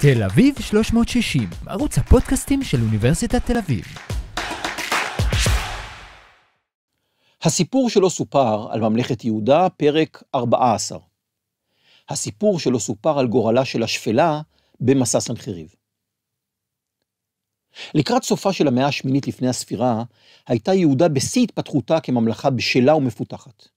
תל אביב 360, ערוץ הפודקאסטים של אוניברסיטת תל אביב. הסיפור שלא סופר על ממלכת יהודה, פרק 14. הסיפור שלא סופר על גורלה של השפלה במסע סנחריב. לקראת סופה של המאה השמינית לפני הספירה, הייתה יהודה בשיא התפתחותה כממלכה בשלה ומפותחת.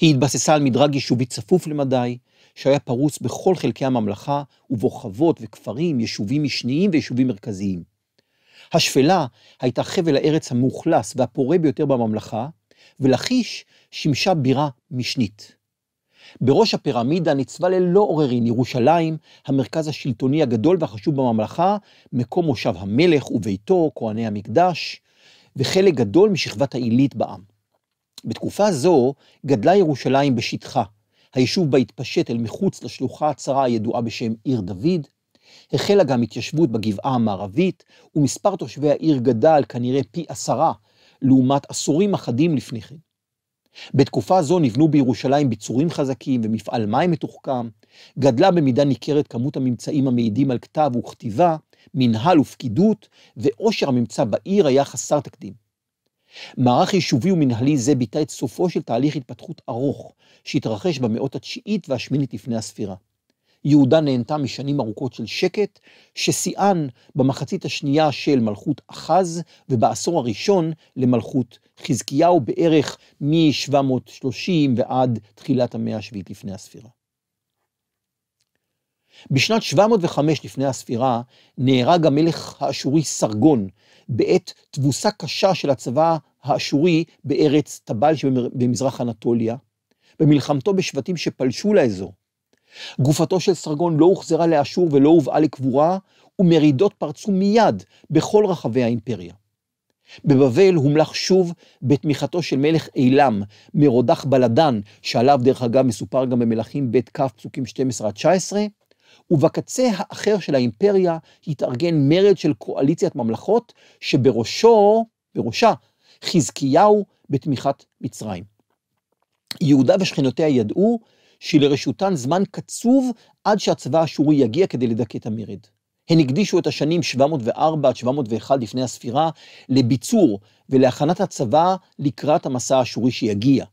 היא התבססה על מדרג יישובי צפוף למדי, שהיה פרוץ בכל חלקי הממלכה, ובו חוות וכפרים, יישובים משניים ויישובים מרכזיים. השפלה הייתה חבל הארץ המאוכלס והפורה ביותר בממלכה, ולכיש שימשה בירה משנית. בראש הפירמידה ניצבה ללא עוררין ירושלים, המרכז השלטוני הגדול והחשוב בממלכה, מקום מושב המלך וביתו, כהני המקדש, וחלק גדול משכבת העילית בעם. בתקופה זו גדלה ירושלים בשטחה, היישוב בה התפשט אל מחוץ לשלוחה הצרה הידועה בשם עיר דוד. החלה גם התיישבות בגבעה המערבית, ומספר תושבי העיר גדל כנראה פי עשרה, לעומת עשורים אחדים לפני כן. בתקופה זו נבנו בירושלים ביצורים חזקים ומפעל מים מתוחכם, גדלה במידה ניכרת כמות הממצאים המעידים על כתב וכתיבה, מנהל ופקידות, ועושר הממצא בעיר היה חסר תקדים. מערך יישובי ומנהלי זה ביטא את סופו של תהליך התפתחות ארוך, שהתרחש במאות התשיעית והשמינית לפני הספירה. יהודה נהנתה משנים ארוכות של שקט, ששיאן במחצית השנייה של מלכות אחז, ובעשור הראשון למלכות חזקיהו, בערך מ-730 ועד תחילת המאה השביעית לפני הספירה. בשנת 705 לפני הספירה נהרג המלך האשורי סרגון בעת תבוסה קשה של הצבא האשורי בארץ טבל שבמזרח אנטוליה, במלחמתו בשבטים שפלשו לאזור. גופתו של סרגון לא הוחזרה לאשור ולא הובאה לקבורה, ומרידות פרצו מיד בכל רחבי האימפריה. בבבל הומלך שוב בתמיכתו של מלך אילם, מרודח בלדן, שעליו דרך אגב מסופר גם במלכים ב' כ' פסוקים 12 עד 19, ובקצה האחר של האימפריה התארגן מרד של קואליציית ממלכות, שבראשו, בראשה, חזקיהו בתמיכת מצרים. יהודה ושכנותיה ידעו שלרשותן זמן קצוב עד שהצבא האשורי יגיע כדי לדכא את המרד. הן הקדישו את השנים 704 עד 701 לפני הספירה לביצור ולהכנת הצבא לקראת המסע האשורי שיגיע.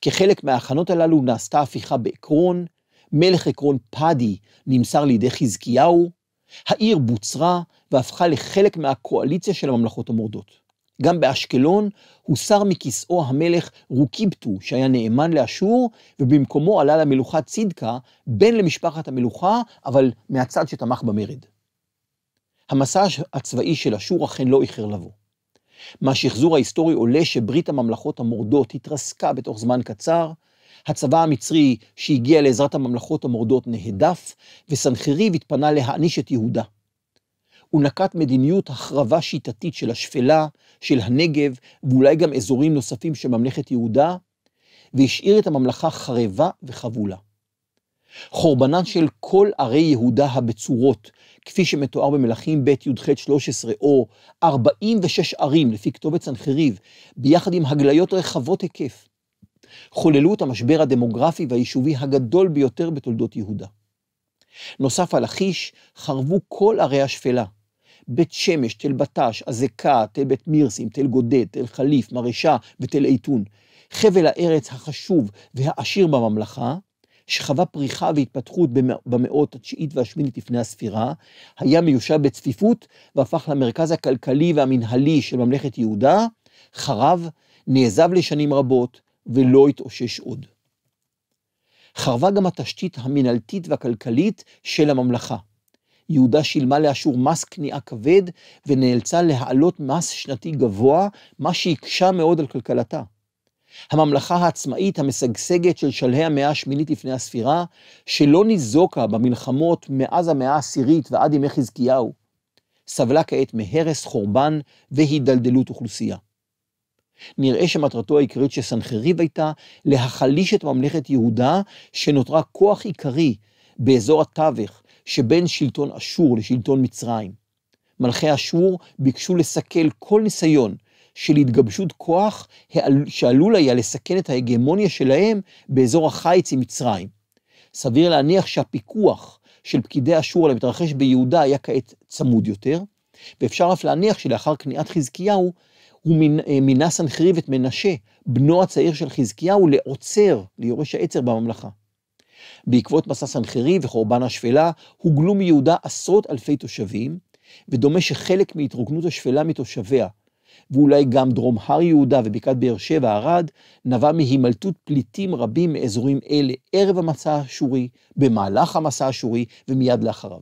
כחלק מההכנות הללו נעשתה הפיכה בעקרון, מלך עקרון פאדי נמסר לידי חזקיהו, העיר בוצרה והפכה לחלק מהקואליציה של הממלכות המורדות. גם באשקלון הוסר מכיסאו המלך רוקיבטו, שהיה נאמן לאשור, ובמקומו עלה למלוכה צידקה, בן למשפחת המלוכה, אבל מהצד שתמך במרד. המסע הצבאי של אשור אכן לא איחר לבוא. מהשחזור ההיסטורי עולה שברית הממלכות המורדות התרסקה בתוך זמן קצר, הצבא המצרי שהגיע לעזרת הממלכות המורדות נהדף, וסנחריב התפנה להעניש את יהודה. הוא נקט מדיניות החרבה שיטתית של השפלה, של הנגב, ואולי גם אזורים נוספים של ממלכת יהודה, והשאיר את הממלכה חרבה וחבולה. חורבנן של כל ערי יהודה הבצורות, כפי שמתואר במלכים ב' י"ח 13, או 46 ערים לפי כתובת סנחריב, ביחד עם הגליות רחבות היקף, חוללו את המשבר הדמוגרפי והיישובי הגדול ביותר בתולדות יהודה. נוסף על לכיש, חרבו כל ערי השפלה. בית שמש, תל בטש, אזעקה, תל בית מירסים, תל גודד, תל חליף, מרשה ותל עיתון. חבל הארץ החשוב והעשיר בממלכה, שחווה פריחה והתפתחות במאות התשיעית והשמינית לפני הספירה, היה מיושב בצפיפות והפך למרכז הכלכלי והמנהלי של ממלכת יהודה, חרב, נעזב לשנים רבות, ולא התאושש עוד. חרבה גם התשתית המינהלתית והכלכלית של הממלכה. יהודה שילמה לאשור מס כניעה כבד ונאלצה להעלות מס שנתי גבוה, מה שהקשה מאוד על כלכלתה. הממלכה העצמאית המשגשגת של שלהי המאה השמינית לפני הספירה, שלא ניזוקה במלחמות מאז המאה העשירית ועד ימי חזקיהו, סבלה כעת מהרס, חורבן והידלדלות אוכלוסייה. נראה שמטרתו העיקרית של סנחריב הייתה להחליש את ממלכת יהודה, שנותרה כוח עיקרי באזור התווך שבין שלטון אשור לשלטון מצרים. מלכי אשור ביקשו לסכל כל ניסיון של התגבשות כוח שעלול היה לסכן את ההגמוניה שלהם באזור החיץ עם מצרים. סביר להניח שהפיקוח של פקידי אשור על המתרחש ביהודה היה כעת צמוד יותר, ואפשר אף להניח שלאחר כניעת חזקיהו, הוא אה, מינה סנחריב את מנשה, בנו הצעיר של חזקיהו, לעוצר, ליורש העצר בממלכה. בעקבות מסע סנחריב וחורבן השפלה, הוגלו מיהודה עשרות אלפי תושבים, ודומה שחלק מהתרוקנות השפלה מתושביה, ואולי גם דרום הר יהודה ובקעת באר שבע, ערד, נבע מהימלטות פליטים רבים מאזורים אלה ערב המסע האשורי, במהלך המסע האשורי ומיד לאחריו.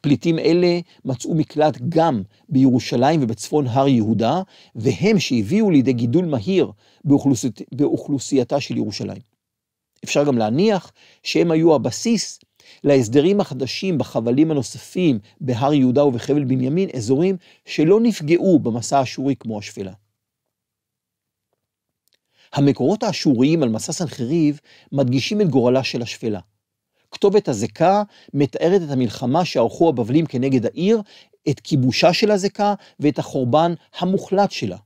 פליטים אלה מצאו מקלט גם בירושלים ובצפון הר יהודה, והם שהביאו לידי גידול מהיר באוכלוסיות, באוכלוסייתה של ירושלים. אפשר גם להניח שהם היו הבסיס להסדרים החדשים בחבלים הנוספים בהר יהודה ובחבל בנימין, אזורים שלא נפגעו במסע האשורי כמו השפלה. המקורות האשוריים על מסע סנחריב מדגישים את גורלה של השפלה. כתובת הזיקה מתארת את המלחמה שערכו הבבלים כנגד העיר, את כיבושה של הזיקה ואת החורבן המוחלט שלה.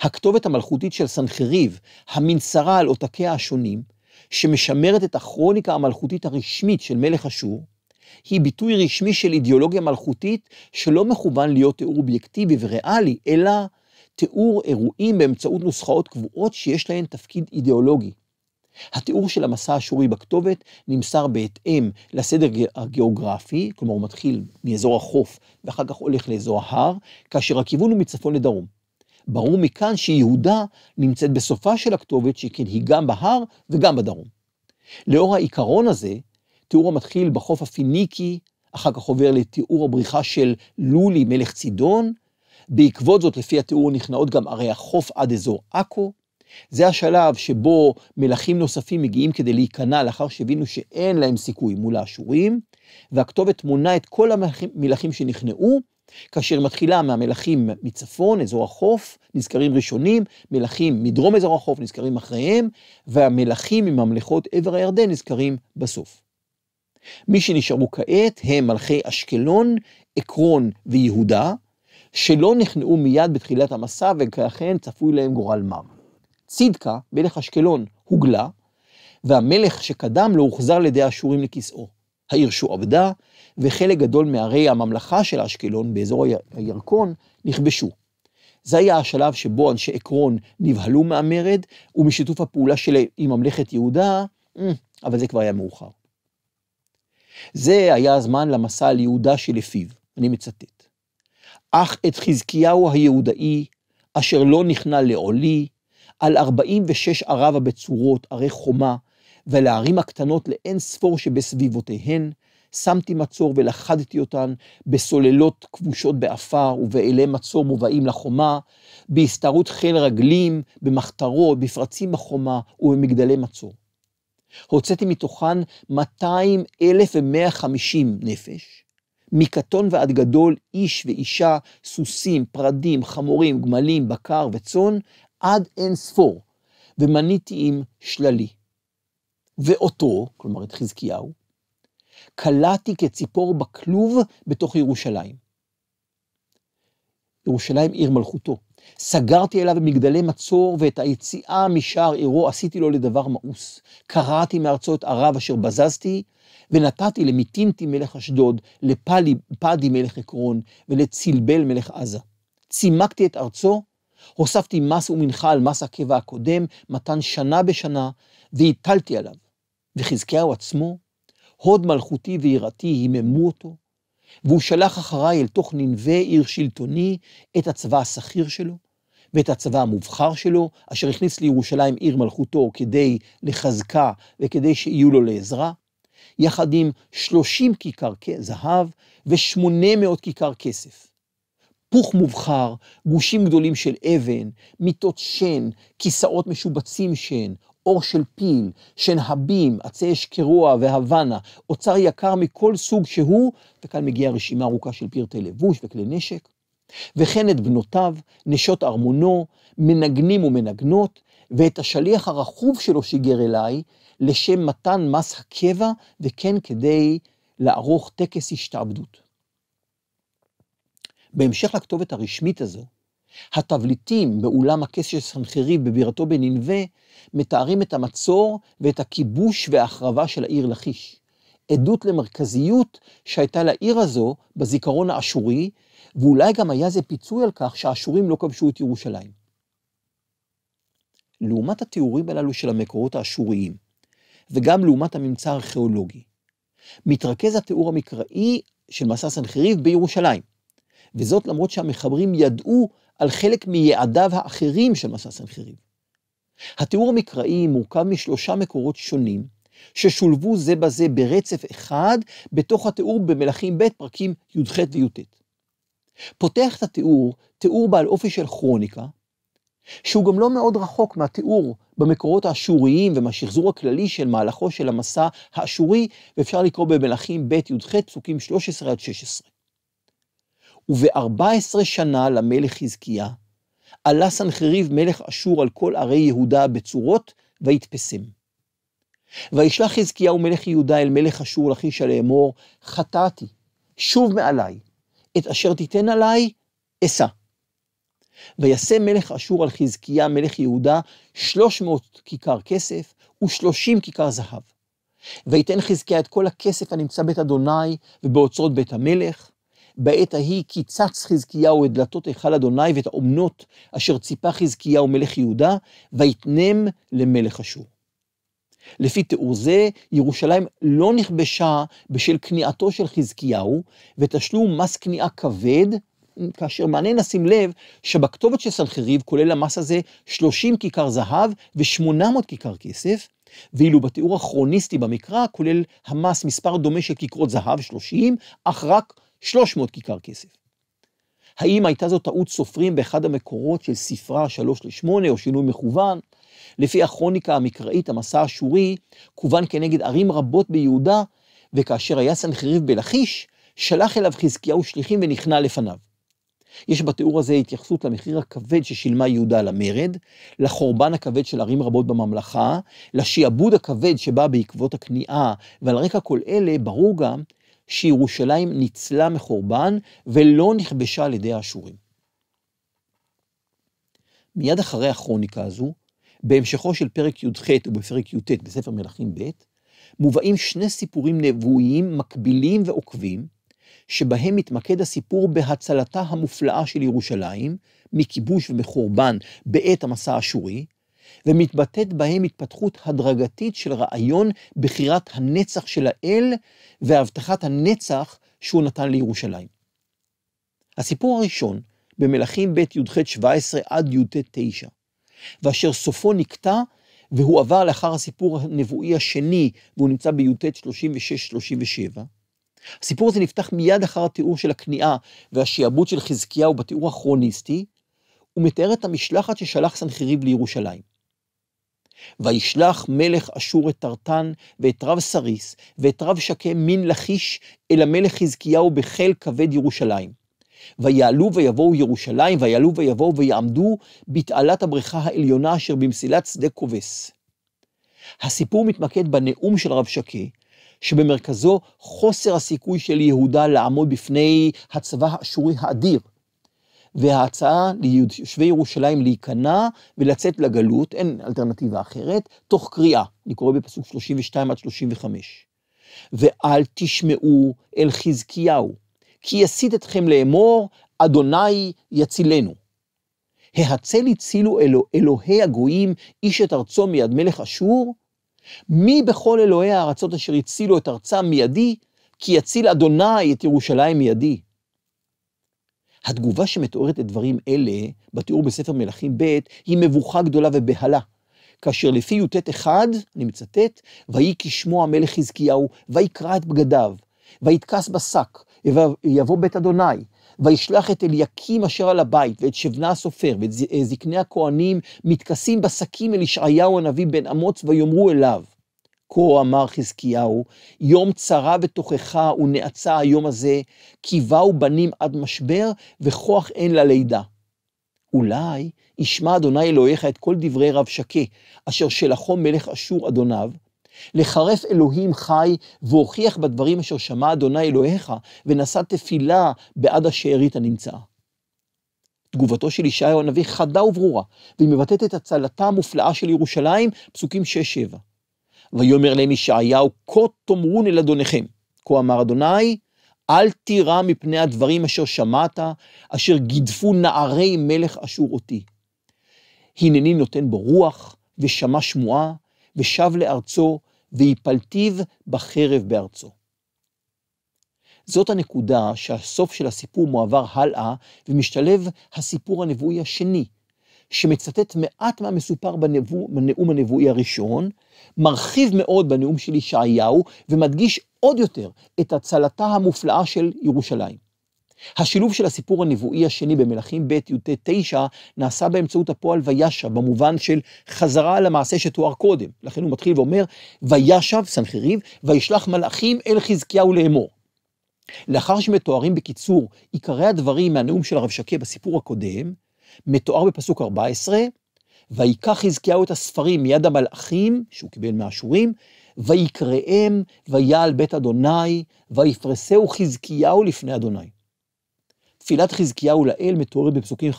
הכתובת המלכותית של סנחריב, המנסרה על עותקיה השונים, שמשמרת את הכרוניקה המלכותית הרשמית של מלך אשור, היא ביטוי רשמי של אידיאולוגיה מלכותית שלא מכוון להיות תיאור אובייקטיבי וריאלי, אלא תיאור אירועים באמצעות נוסחאות קבועות שיש להן תפקיד אידיאולוגי. התיאור של המסע האשורי בכתובת נמסר בהתאם לסדר הגיאוגרפי, כלומר הוא מתחיל מאזור החוף ואחר כך הולך לאזור ההר, כאשר הכיוון הוא מצפון לדרום. ברור מכאן שיהודה נמצאת בסופה של הכתובת, שכן היא גם בהר וגם בדרום. לאור העיקרון הזה, תיאור המתחיל בחוף הפיניקי, אחר כך עובר לתיאור הבריחה של לולי מלך צידון, בעקבות זאת, לפי התיאור, נכנעות גם ערי החוף עד אזור עכו, זה השלב שבו מלכים נוספים מגיעים כדי להיכנע לאחר שהבינו שאין להם סיכוי מול האשורים, והכתובת מונה את כל המלכים שנכנעו, כאשר מתחילה מהמלכים מצפון, אזור החוף, נזכרים ראשונים, מלכים מדרום אזור החוף נזכרים אחריהם, והמלכים מממלכות עבר הירדן נזכרים בסוף. מי שנשארו כעת הם מלכי אשקלון, עקרון ויהודה, שלא נכנעו מיד בתחילת המסע, ולכן צפוי להם גורל מר. צדקה, מלך אשקלון, הוגלה, והמלך שקדם לו הוחזר לידי האשורים לכיסאו. העיר שועבדה, וחלק גדול מערי הממלכה של אשקלון באזור הירקון נכבשו. זה היה השלב שבו אנשי עקרון נבהלו מהמרד, ומשיתוף הפעולה שלהם עם ממלכת יהודה, אה, אבל זה כבר היה מאוחר. זה היה הזמן למסע על יהודה שלפיו, אני מצטט. אך את חזקיהו היהודאי, אשר לא נכנע לעולי, על 46 ערב הבצורות, ערי חומה, ולערים הקטנות לאין ספור שבסביבותיהן, שמתי מצור ולכדתי אותן בסוללות כבושות באפר ובאלי מצור מובאים לחומה, בהסתערות חיל רגלים, במחתרות, בפרצים בחומה ובמגדלי מצור. הוצאתי מתוכן 200,150 נפש, מקטון ועד גדול, איש ואישה, סוסים, פרדים, חמורים, גמלים, בקר וצאן, עד אין ספור, ומניתי עם שללי. ואותו, כלומר את חזקיהו, קלעתי כציפור בכלוב בתוך ירושלים. ירושלים עיר מלכותו. סגרתי אליו מגדלי מצור, ואת היציאה משער עירו עשיתי לו לדבר מאוס. קרעתי מארצו את ערב אשר בזזתי, ונתתי למיטינטי מלך אשדוד, לפדי מלך עקרון, ולצלבל מלך עזה. צימקתי את ארצו, הוספתי מס ומנחה על מס הקבע הקודם, מתן שנה בשנה, והטלתי עליו. וחזקיהו עצמו, הוד מלכותי ויראתי היממו אותו, והוא שלח אחריי אל תוך ננבה עיר שלטוני את הצבא השכיר שלו, ואת הצבא המובחר שלו, אשר הכניס לירושלים עיר מלכותו כדי לחזקה וכדי שיהיו לו לעזרה, יחד עם 30 כיכר זהב ו-800 כיכר כסף. פוך מובחר, גושים גדולים של אבן, מיטות שן, כיסאות משובצים שן, אור של פיל, שן הבים, עצי אשקרוע והוואנה, אוצר יקר מכל סוג שהוא, וכאן מגיעה רשימה ארוכה של פרטי לבוש וכלי נשק. וכן את בנותיו, נשות ארמונו, מנגנים ומנגנות, ואת השליח הרכוב שלו שיגר אליי, לשם מתן מס הקבע, וכן כדי לערוך טקס השתעבדות. בהמשך לכתובת הרשמית הזו, התבליטים באולם הכס של סנחריב בבירתו בננבה מתארים את המצור ואת הכיבוש וההחרבה של העיר לכיש. עדות למרכזיות שהייתה לעיר הזו בזיכרון האשורי, ואולי גם היה זה פיצוי על כך שהאשורים לא כבשו את ירושלים. לעומת התיאורים הללו של המקורות האשוריים, וגם לעומת הממצא הארכיאולוגי, מתרכז התיאור המקראי של מסע סנחריב בירושלים. וזאת למרות שהמחברים ידעו על חלק מיעדיו האחרים של מסע סנחריב. התיאור המקראי מורכב משלושה מקורות שונים, ששולבו זה בזה ברצף אחד בתוך התיאור במלכים ב' פרקים י"ח וי"ט. פותח את התיאור, תיאור בעל אופי של כרוניקה, שהוא גם לא מאוד רחוק מהתיאור במקורות האשוריים ומהשחזור הכללי של מהלכו של המסע האשורי, ואפשר לקרוא במלכים ב' י"ח פסוקים 13 עד 16. וב-14 שנה למלך חזקיה, עלה סנחריב מלך אשור על כל ערי יהודה בצורות, ויתפסם. וישלח חזקיהו מלך יהודה אל מלך אשור לכישה לאמור, חטאתי, שוב מעלי, את אשר תיתן עלי, אשא. וישא מלך אשור על חזקיה מלך יהודה שלוש מאות כיכר כסף ושלושים כיכר זהב. ויתן חזקיה את כל הכסף הנמצא בית אדוני ובאוצרות בית המלך, בעת ההיא קיצץ חזקיהו את דלתות היכל אדוני ואת האומנות אשר ציפה חזקיהו מלך יהודה, ויתנם למלך אשור. לפי תיאור זה, ירושלים לא נכבשה בשל כניעתו של חזקיהו, ותשלום מס כניעה כבד, כאשר מעניין לשים לב שבכתובת של סנחריב כולל המס הזה 30 כיכר זהב ו-800 כיכר כסף, ואילו בתיאור הכרוניסטי במקרא כולל המס מספר דומה של כיכרות זהב 30, אך רק 300 כיכר כסף. האם הייתה זו טעות סופרים באחד המקורות של ספרה 3 ל-8 או שינוי מכוון? לפי הכרוניקה המקראית, המסע האשורי כוון כנגד ערים רבות ביהודה, וכאשר היה סנחריב בלכיש, שלח אליו חזקיהו שליחים ונכנע לפניו. יש בתיאור הזה התייחסות למחיר הכבד ששילמה יהודה על המרד, לחורבן הכבד של ערים רבות בממלכה, לשעבוד הכבד שבא בעקבות הכניעה, ועל רקע כל אלה ברור גם שירושלים ניצלה מחורבן ולא נכבשה על ידי האשורים. מיד אחרי הכרוניקה הזו, בהמשכו של פרק י"ח ובפרק י"ט בספר מלכים ב', מובאים שני סיפורים נבואיים מקבילים ועוקבים, שבהם מתמקד הסיפור בהצלתה המופלאה של ירושלים מכיבוש ומחורבן בעת המסע האשורי, ומתבטאת בהם התפתחות הדרגתית של רעיון בחירת הנצח של האל והבטחת הנצח שהוא נתן לירושלים. הסיפור הראשון במלכים ב' י"ח 17 עד י"ט 9, ואשר סופו נקטע והוא עבר לאחר הסיפור הנבואי השני, והוא נמצא בי"ט 36-37. הסיפור הזה נפתח מיד אחר התיאור של הכניעה והשעבוד של חזקיהו בתיאור הכרוניסטי, ומתאר את המשלחת ששלח סנחריב לירושלים. וישלח מלך אשור את טרטן ואת רב סריס ואת רב שקם מן לכיש אל המלך חזקיהו בחיל כבד ירושלים. ויעלו ויבואו ירושלים, ויעלו ויבואו ויעמדו בתעלת הבריכה העליונה אשר במסילת שדה כובס. הסיפור מתמקד בנאום של רב שקה, שבמרכזו חוסר הסיכוי של יהודה לעמוד בפני הצבא האשורי האדיר, וההצעה ליושבי ירושלים להיכנע ולצאת לגלות, אין אלטרנטיבה אחרת, תוך קריאה, אני קורא בפסוק 32 עד 35. ואל תשמעו אל חזקיהו, כי יסיט אתכם לאמור, אדוני יצילנו. ההצל הצילו אלו, אלוהי הגויים, איש את ארצו מיד מלך אשור? מי בכל אלוהי הארצות אשר הצילו את ארצם מידי, כי יציל אדוני את ירושלים מידי. התגובה שמתוארת את דברים אלה, בתיאור בספר מלכים ב', היא מבוכה גדולה ובהלה. כאשר לפי י"ט אחד, אני מצטט, ויהי כשמו המלך חזקיהו, ויקרע את בגדיו, ויתכס בשק, ויבוא בית אדוני, וישלח את אליקים אשר על הבית, ואת שבנה הסופר, ואת אה, זקני הכהנים, מתכסים בשקים אל ישעיהו הנביא בן אמוץ, ויאמרו אליו. כה אמר חזקיהו, יום צרה ותוכחה ונאצה היום הזה, כי באו בנים עד משבר, וכוח אין ללידה. אולי ישמע אדוני אלוהיך את כל דברי רב שקה, אשר שלחו מלך אשור אדוניו, לחרף אלוהים חי, והוכיח בדברים אשר שמע אדוני אלוהיך, ונשא תפילה בעד השארית הנמצאה. תגובתו של ישעיהו הנביא חדה וברורה, והיא מבטאת את הצלתה המופלאה של ירושלים, פסוקים 6-7. ויאמר להם ישעיהו, כה תאמרון אל אדוניכם. כה אמר אדוני, אל תירא מפני הדברים אשר שמעת, אשר גידפו נערי מלך אשור אותי. הנני נותן בו רוח, ושמע שמועה, ושב לארצו, ויפלטיב בחרב בארצו. זאת הנקודה שהסוף של הסיפור מועבר הלאה, ומשתלב הסיפור הנבואי השני, שמצטט מעט מהמסופר בנבוא, בנאום הנבואי הראשון, מרחיב מאוד בנאום של ישעיהו, ומדגיש עוד יותר את הצלתה המופלאה של ירושלים. השילוב של הסיפור הנבואי השני במלכים ב' י"ט 9 נעשה באמצעות הפועל וישב, במובן של חזרה על המעשה שתואר קודם. לכן הוא מתחיל ואומר, וישב, סנחריב, וישלח מלאכים אל חזקיהו לאמור. לאחר שמתוארים בקיצור עיקרי הדברים מהנאום של הרב שקה בסיפור הקודם, מתואר בפסוק 14, ויקח חזקיהו את הספרים מיד המלאכים, שהוא קיבל מהשורים, ויקראם, ויעל בית אדוני, ויפרסהו חזקיהו לפני אדוני. תפילת חזקיהו לאל מתוארת בפסוקים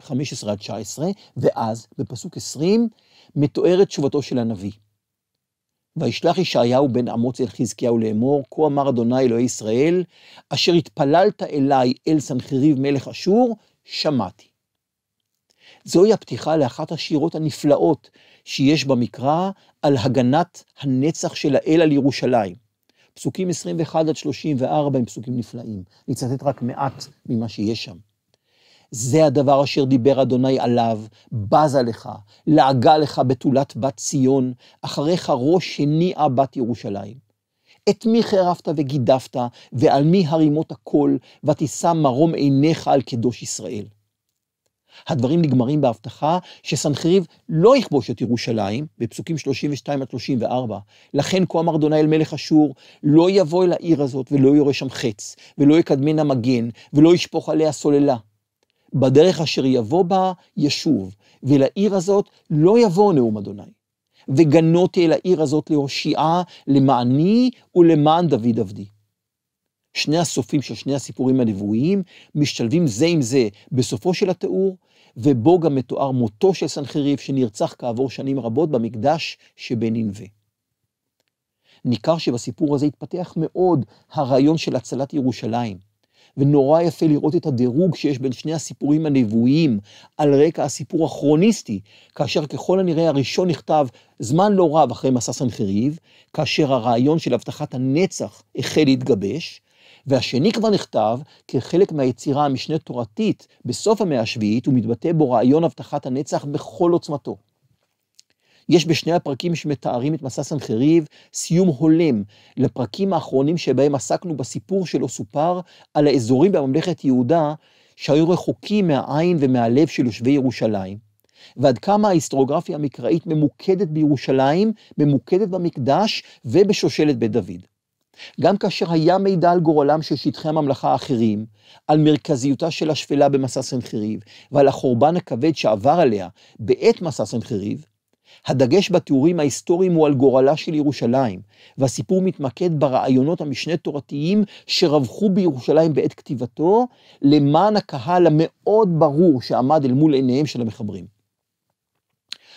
15 עד 19, ואז בפסוק 20 מתוארת תשובתו של הנביא. וישלח ישעיהו בן אמוץ אל חזקיהו לאמור, כה אמר אדוני אלוהי ישראל, אשר התפללת אליי אל סנחריב מלך אשור, שמעתי. זוהי הפתיחה לאחת השירות הנפלאות שיש במקרא על הגנת הנצח של האל על ירושלים. פסוקים 21 עד 34 הם פסוקים נפלאים. אני אצטט רק מעט ממה שיש שם. זה הדבר אשר דיבר אדוני עליו, בזה לך, לעגה לך בתולת בת ציון, אחריך ראש הניעה בת ירושלים. את מי חירפת וגידפת, ועל מי הרימות הכל, ותישא מרום עיניך על קדוש ישראל. הדברים נגמרים בהבטחה שסנחריב לא יכבוש את ירושלים, בפסוקים 32 עד 34. לכן כה אמר אדוני אל מלך אשור, לא יבוא אל העיר הזאת ולא יורה שם חץ, ולא יקדמנה מגן, ולא ישפוך עליה סוללה. בדרך אשר יבוא בה ישוב, ולעיר הזאת לא יבוא נאום אדוני. וגנותי אל העיר הזאת להושיעה, למעני ולמען דוד עבדי. שני הסופים של שני הסיפורים הנבואיים משתלבים זה עם זה בסופו של התיאור, ובו גם מתואר מותו של סנחריב שנרצח כעבור שנים רבות במקדש שבנינווה. ניכר שבסיפור הזה התפתח מאוד הרעיון של הצלת ירושלים, ונורא יפה לראות את הדירוג שיש בין שני הסיפורים הנבואיים על רקע הסיפור הכרוניסטי, כאשר ככל הנראה הראשון נכתב זמן לא רב אחרי מסע סנחריב, כאשר הרעיון של הבטחת הנצח החל להתגבש, והשני כבר נכתב כחלק מהיצירה המשנה תורתית בסוף המאה השביעית, ומתבטא בו רעיון הבטחת הנצח בכל עוצמתו. יש בשני הפרקים שמתארים את מסע סנחריב סיום הולם לפרקים האחרונים שבהם עסקנו בסיפור שלא סופר על האזורים בממלכת יהודה שהיו רחוקים מהעין ומהלב של יושבי ירושלים, ועד כמה ההיסטוריוגרפיה המקראית ממוקדת בירושלים, ממוקדת במקדש ובשושלת בית דוד. גם כאשר היה מידע על גורלם של שטחי הממלכה האחרים, על מרכזיותה של השפלה במסע סנחריב, ועל החורבן הכבד שעבר עליה בעת מסע סנחריב, הדגש בתיאורים ההיסטוריים הוא על גורלה של ירושלים, והסיפור מתמקד ברעיונות המשנה תורתיים שרווחו בירושלים בעת כתיבתו, למען הקהל המאוד ברור שעמד אל מול עיניהם של המחברים.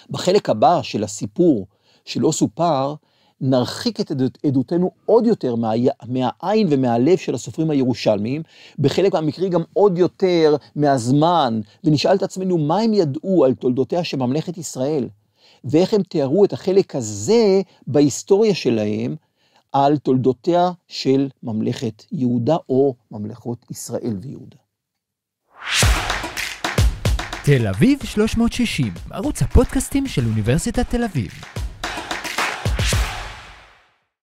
בחלק הבא של הסיפור שלא סופר, נרחיק את עדות, עדותנו עוד יותר מה, מהעין ומהלב של הסופרים הירושלמיים, בחלק מהמקרים גם עוד יותר מהזמן, ונשאל את עצמנו מה הם ידעו על תולדותיה של ממלכת ישראל, ואיך הם תיארו את החלק הזה בהיסטוריה שלהם על תולדותיה של ממלכת יהודה או ממלכות ישראל ויהודה. תל אביב 360, ערוץ הפודקאסטים של אוניברסיטת תל אביב.